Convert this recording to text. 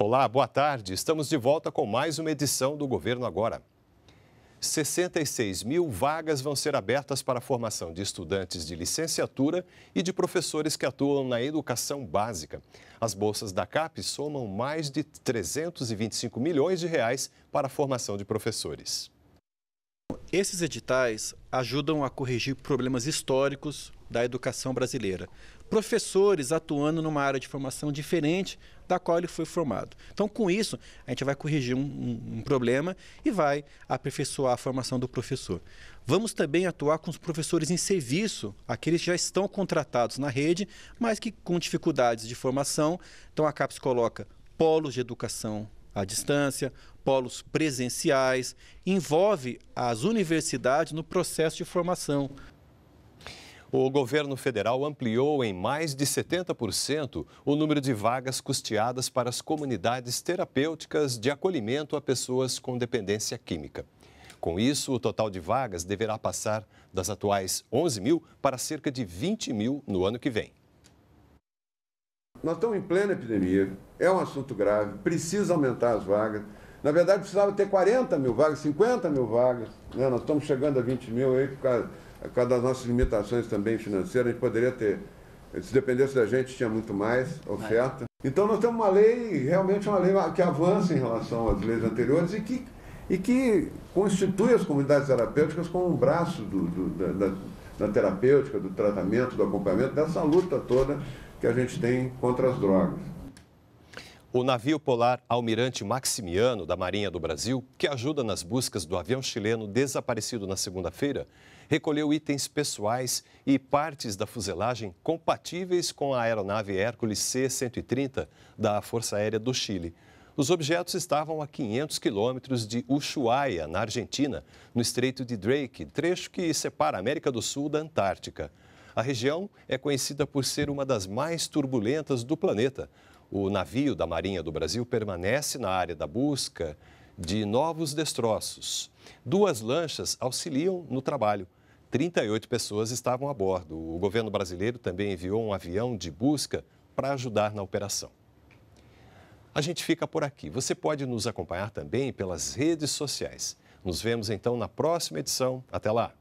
Olá, boa tarde. Estamos de volta com mais uma edição do Governo Agora. 66 mil vagas vão ser abertas para a formação de estudantes de licenciatura e de professores que atuam na educação básica. As bolsas da CAP somam mais de 325 milhões de reais para a formação de professores. Esses editais ajudam a corrigir problemas históricos da educação brasileira. Professores atuando numa área de formação diferente da qual ele foi formado. Então, com isso, a gente vai corrigir um, um, um problema e vai aperfeiçoar a formação do professor. Vamos também atuar com os professores em serviço, aqueles que já estão contratados na rede, mas que com dificuldades de formação. Então, a CAPES coloca polos de educação à distância, polos presenciais, envolve as universidades no processo de formação. O governo federal ampliou em mais de 70% o número de vagas custeadas para as comunidades terapêuticas de acolhimento a pessoas com dependência química. Com isso, o total de vagas deverá passar das atuais 11 mil para cerca de 20 mil no ano que vem. Nós estamos em plena epidemia, é um assunto grave, precisa aumentar as vagas. Na verdade, precisava ter 40 mil vagas, 50 mil vagas. Né? Nós estamos chegando a 20 mil aí, por causa, por causa das nossas limitações também financeiras, a gente poderia ter. Se dependesse da gente, tinha muito mais oferta. Então, nós temos uma lei, realmente uma lei que avança em relação às leis anteriores e que, e que constitui as comunidades terapêuticas como um braço do, do, da, da terapêutica, do tratamento, do acompanhamento, dessa luta toda que a gente tem contra as drogas. O navio polar Almirante Maximiano, da Marinha do Brasil, que ajuda nas buscas do avião chileno desaparecido na segunda-feira, recolheu itens pessoais e partes da fuselagem compatíveis com a aeronave Hércules C-130 da Força Aérea do Chile. Os objetos estavam a 500 quilômetros de Ushuaia, na Argentina, no Estreito de Drake, trecho que separa a América do Sul da Antártica. A região é conhecida por ser uma das mais turbulentas do planeta, o navio da Marinha do Brasil permanece na área da busca de novos destroços. Duas lanchas auxiliam no trabalho. 38 pessoas estavam a bordo. O governo brasileiro também enviou um avião de busca para ajudar na operação. A gente fica por aqui. Você pode nos acompanhar também pelas redes sociais. Nos vemos então na próxima edição. Até lá!